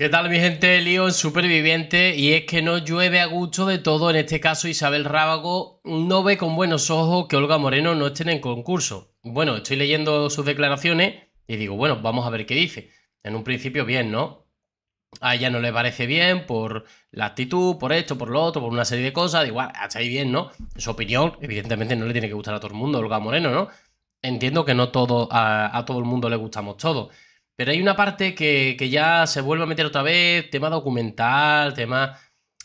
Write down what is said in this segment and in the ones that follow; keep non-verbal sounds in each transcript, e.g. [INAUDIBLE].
¿Qué tal mi gente León Superviviente? Y es que no llueve a gusto de todo, en este caso Isabel Rábago no ve con buenos ojos que Olga Moreno no esté en el concurso. Bueno, estoy leyendo sus declaraciones y digo, bueno, vamos a ver qué dice. En un principio bien, ¿no? A ella no le parece bien por la actitud, por esto, por lo otro, por una serie de cosas. Igual, está ahí bien, ¿no? Su opinión, evidentemente, no le tiene que gustar a todo el mundo, Olga Moreno, ¿no? Entiendo que no todo, a, a todo el mundo le gustamos todos. Pero hay una parte que, ya se vuelve a meter otra vez, tema documental, tema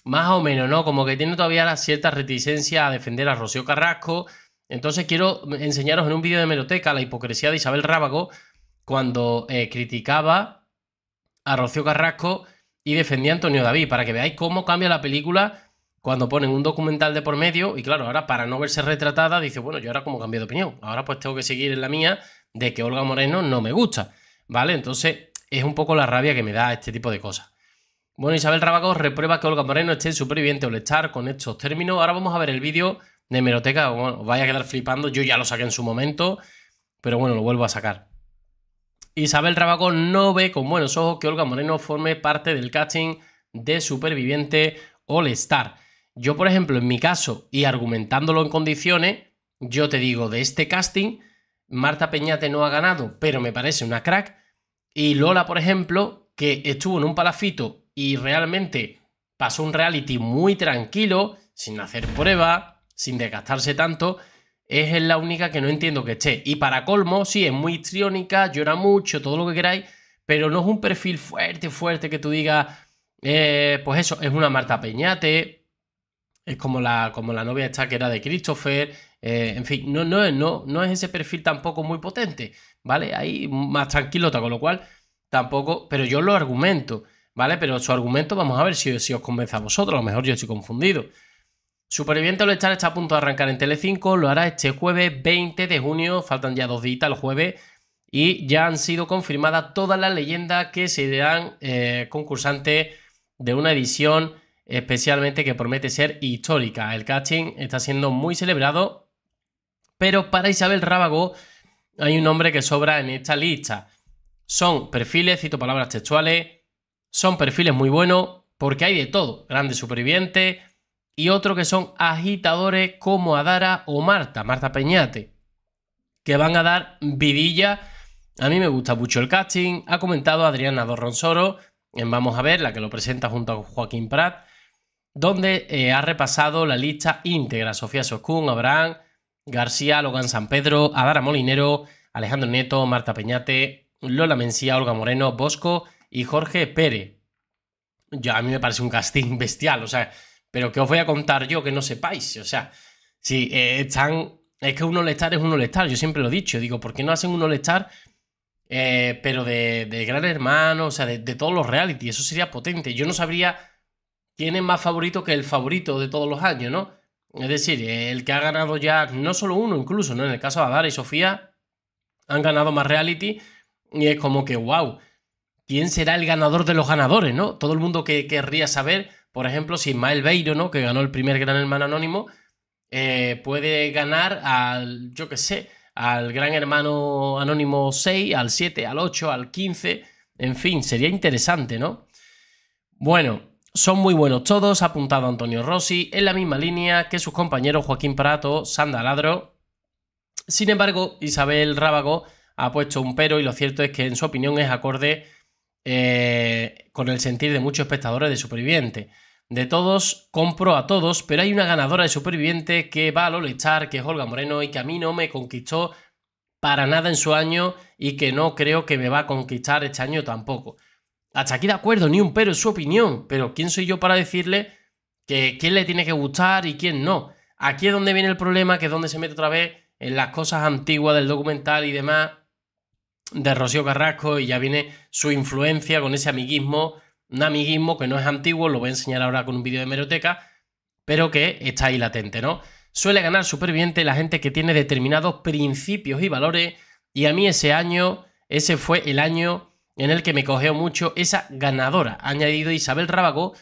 más o menos, ¿no? Como que tiene todavía cierta reticencia a defender a Rocío Carrasco. Entonces quiero enseñaros en un vídeo de Meroteca la hipocresía de Isabel Rábago cuando eh, criticaba a Rocío Carrasco y defendía a Antonio David, para que veáis cómo cambia la película cuando ponen un documental de por medio y claro, ahora para no verse retratada dice, bueno, yo ahora como cambié de opinión, ahora pues tengo que seguir en la mía de que Olga Moreno no me gusta. ¿Vale? Entonces es un poco la rabia que me da este tipo de cosas. Bueno, Isabel Rábago reprueba que Olga Moreno esté en superviviente o estar con estos términos. Ahora vamos a ver el vídeo de Meroteca. Bueno, os vais a quedar flipando. Yo ya lo saqué en su momento, pero bueno, lo vuelvo a sacar. Isabel Rabagón no ve con buenos ojos que Olga Moreno forme parte del casting de Superviviente All Star. Yo, por ejemplo, en mi caso, y argumentándolo en condiciones, yo te digo, de este casting, Marta Peñate no ha ganado, pero me parece una crack. Y Lola, por ejemplo, que estuvo en un palafito y realmente pasó un reality muy tranquilo, sin hacer prueba, sin desgastarse tanto, es la única que no entiendo que esté. Y para colmo, sí, es muy histriónica, llora mucho, todo lo que queráis, pero no es un perfil fuerte, fuerte que tú digas, eh, pues eso, es una Marta Peñate, es como la, como la novia está que era de Christopher, eh, en fin, no, no, no, no es ese perfil tampoco muy potente, ¿vale? Ahí más tranquilota, con lo cual tampoco, pero yo lo argumento, ¿vale? Pero su argumento, vamos a ver si, si os convence a vosotros, a lo mejor yo estoy confundido. Superviviente All está a punto de arrancar en Tele5, lo hará este jueves 20 de junio, faltan ya dos días el jueves, y ya han sido confirmadas todas las leyendas que serán eh, concursantes de una edición especialmente que promete ser histórica. El casting está siendo muy celebrado, pero para Isabel Rábago hay un nombre que sobra en esta lista. Son perfiles, cito palabras textuales, son perfiles muy buenos porque hay de todo, grandes supervivientes y otro que son agitadores como Adara o Marta, Marta Peñate, que van a dar vidilla. A mí me gusta mucho el casting, ha comentado Adriana Dorronsoro en Vamos a ver, la que lo presenta junto a Joaquín Prat, donde eh, ha repasado la lista íntegra. Sofía Socún, Abraham, García, Logan San Pedro, Adara Molinero, Alejandro Nieto, Marta Peñate, Lola Mencía, Olga Moreno, Bosco y Jorge Pérez. a mí me parece un casting [LAUGHS] bestial, o sea, pero que os voy a contar yo que no sepáis? O sea, si eh, están... Es que un all-star es un all-star, yo siempre lo he dicho. Digo, ¿por qué no hacen un all eh, pero de, Gran Hermano, o sea, de, de todos los reality? Eso sería potente. Yo no sabría tiene más favorito que el favorito de todos los años, ¿no? Es decir, el que ha ganado ya no solo uno, incluso, ¿no? En el caso de Adara y Sofía han ganado más reality y es como que, wow, ¿quién será el ganador de los ganadores, ¿no? Todo el mundo que querría saber, por ejemplo, si Mael Beiro, ¿no? Que ganó el primer Gran Hermano Anónimo, eh, puede ganar al, yo qué sé, al Gran Hermano Anónimo 6, al 7, al 8, al 15, en fin, sería interesante, ¿no? Bueno, son muy buenos todos, ha apuntado Antonio Rossi, en la misma línea que sus compañeros Joaquín Prato, Sandaladro. Sin embargo, Isabel Rábago ha puesto un pero y lo cierto es que en su opinión es acorde eh, con el sentir de muchos espectadores de Superviviente. De todos, compro a todos, pero hay una ganadora de Superviviente que va a lo lechar, que es Olga Moreno y que a mí no me conquistó para nada en su año y que no creo que me va a conquistar este año tampoco. Hasta aquí de acuerdo, ni un pero, es su opinión. Pero ¿quién soy yo para decirle que quién le tiene que gustar y quién no? Aquí es donde viene el problema, que es donde se mete otra vez en las cosas antiguas del documental y demás de Rocío Carrasco y ya viene su influencia con ese amiguismo, un amiguismo que no es antiguo, lo voy a enseñar ahora con un vídeo de meroteca, pero que está ahí latente, ¿no? Suele ganar superviviente la gente que tiene determinados principios y valores y a mí ese año, ese fue el año en el que me cogió mucho esa ganadora, ha añadido Isabel Rábago,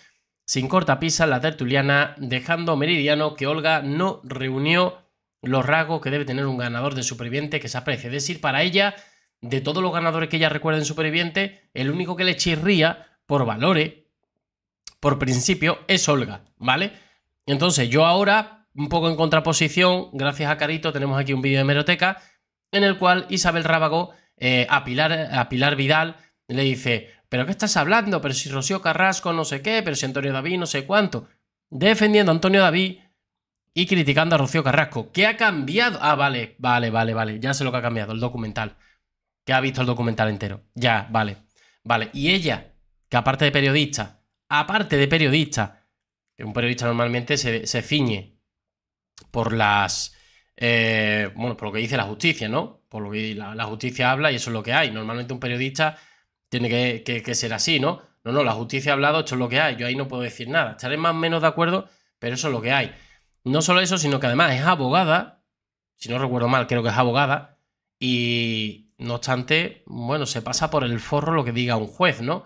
sin cortapisa la tertuliana, dejando meridiano que Olga no reunió los rasgos que debe tener un ganador de superviviente que se aprecie Es decir, para ella, de todos los ganadores que ella recuerda en superviviente, el único que le chirría por valores, por principio, es Olga, ¿vale? Entonces, yo ahora, un poco en contraposición, gracias a Carito, tenemos aquí un vídeo de meroteca en el cual Isabel Rábago eh, a, Pilar, Vidal, le dice, pero ¿qué estás hablando? Pero si Rocío Carrasco no sé qué, pero si Antonio David no sé cuánto. Defendiendo a Antonio David y criticando a Rocío Carrasco. ¿Qué ha cambiado? Ah, vale, vale, vale, vale. Ya sé lo que ha cambiado, el documental. Que ha visto el documental entero. Ya, vale. Vale. Y ella, que aparte de periodista, aparte de periodista, que un periodista normalmente se, ciñe por las... Eh, bueno, por lo que dice la justicia, ¿no? por lo que la, justicia habla y eso es lo que hay. Normalmente un periodista tiene que, ser así, ¿no? No, no, la justicia ha hablado, esto es lo que hay, yo ahí no puedo decir nada. Estaré más o menos de acuerdo, pero eso es lo que hay. No solo eso, sino que además es abogada, si no recuerdo mal, creo que es abogada, y no obstante, bueno, se pasa por el forro lo que diga un juez, ¿no?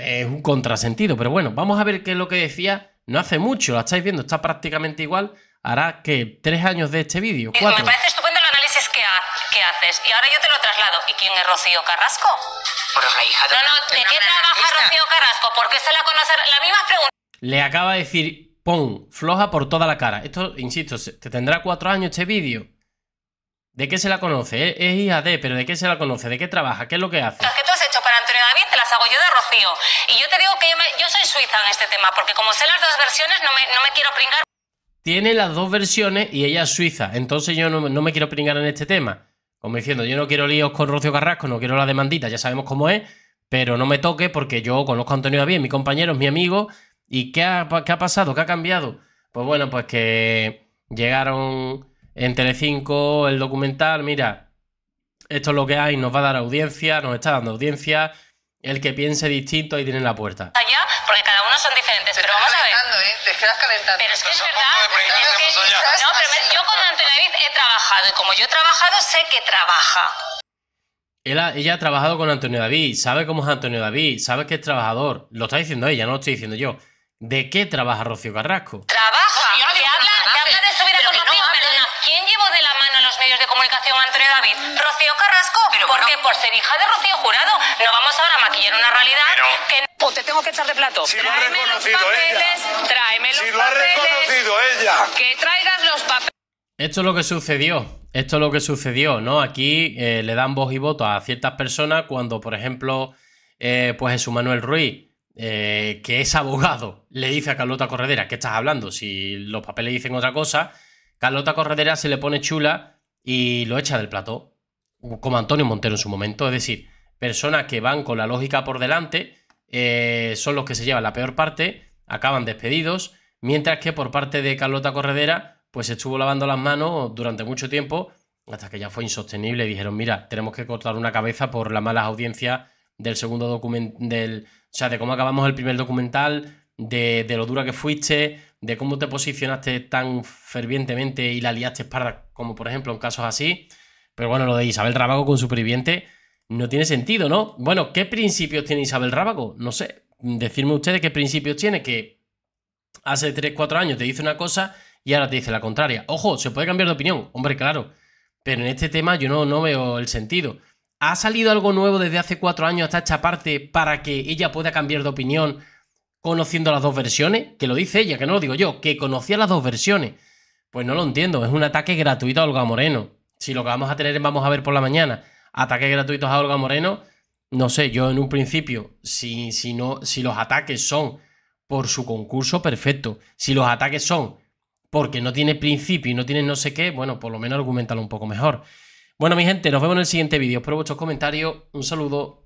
Es un contrasentido, pero bueno, vamos a ver qué es lo que decía no hace mucho, la estáis viendo, está prácticamente igual, hará que tres años de este vídeo, eh, cuatro haces. Y ahora yo te lo traslado. ¿Y quién es Rocío Carrasco? la hija de No, no, ¿de qué trabaja Rocío Carrasco? ¿Por qué se la conoce? La misma pregunta. Le acaba de decir, pon, floja por toda la cara. Esto, insisto, te tendrá cuatro años este vídeo. ¿De qué se la conoce? Es, hija de, pero ¿de qué se la conoce? ¿De qué trabaja? ¿Qué es lo que hace? Las que tú has hecho para Antonio David te las hago yo de Rocío. Y yo te digo que yo, me, soy suiza en este tema, porque como sé las dos versiones, no me, quiero pringar tiene las dos versiones y ella es suiza. Entonces yo no, me quiero pringar en este tema. Como diciendo, yo no quiero líos con Rocío Carrasco, no quiero la demandita, ya sabemos cómo es, pero no me toque porque yo conozco a Antonio bien mi compañero, mi amigo. ¿Y qué ha, qué ha pasado? ¿Qué ha cambiado? Pues bueno, pues que llegaron en Telecinco el documental, mira, esto es lo que hay, nos va a dar audiencia, nos está dando audiencia, el que piense distinto ahí tiene la puerta son diferentes, pero vamos a ver. te quedas ¿eh? calentando. Pero es que es verdad. no, pero yo con Antonio David he trabajado y como yo he trabajado, sé que trabaja. ella ha trabajado con Antonio David, sabe cómo es Antonio David, sabe que es trabajador. Lo está diciendo ella, no lo estoy diciendo yo. ¿De qué trabaja Rocío Carrasco? Trabaja. que habla, de subir a con perdona. ¿Quién llevó de la mano los medios de comunicación a Antonio David? ¿Rocío Carrasco? Porque ¿Por ser hija de Rocío Jurado. No vamos ahora a maquillar una realidad que que o pues te tengo que echar de plato. Si lo ha reconocido ella. si lo ha reconocido ella. Que traigas los papeles. Esto es lo que sucedió. Esto es lo que sucedió, ¿no? Aquí eh, le dan voz y voto a ciertas personas cuando, por ejemplo, eh, pues Jesús Manuel Ruiz, eh, que es abogado, le dice a Carlota Corredera, ¿qué estás hablando? Si los papeles dicen otra cosa, Carlota Corredera se le pone chula y lo echa del plató, como Antonio Montero en su momento. Es decir, personas que van con la lógica por delante, eh, son los que se llevan la peor parte, acaban despedidos, mientras que por parte de Carlota Corredera, pues estuvo lavando las manos durante mucho tiempo, hasta que ya fue insostenible. Dijeron, mira, tenemos que cortar una cabeza por las malas audiencias del segundo documental, o sea, de cómo acabamos el primer documental, de, lo dura que fuiste, de cómo te posicionaste tan fervientemente y la liaste para como por ejemplo en casos así. Pero bueno, lo de Isabel Rabago con Superviviente no tiene sentido, ¿no? Bueno, ¿qué principios tiene Isabel Rábago? No sé. Decirme ustedes qué principios tiene, que hace 3, 4 años te dice una cosa y ahora te dice la contraria. Ojo, se puede cambiar de opinión, hombre, claro. Pero en este tema yo no, no veo el sentido. ¿Ha salido algo nuevo desde hace 4 años hasta esta parte para que ella pueda cambiar de opinión conociendo las dos versiones? Que lo dice ella, que no lo digo yo, que conocía las dos versiones. Pues no lo entiendo, es un ataque gratuito a Olga Moreno. Si lo que vamos a tener es vamos a ver por la mañana ataques gratuitos a Olga Moreno, no sé, yo en un principio, si, si, no, si los ataques son por su concurso, perfecto. Si los ataques son porque no tiene principio y no tiene no sé qué, bueno, por lo menos argumentalo un poco mejor. Bueno, mi gente, nos vemos en el siguiente vídeo. Espero vuestros comentarios. Un saludo.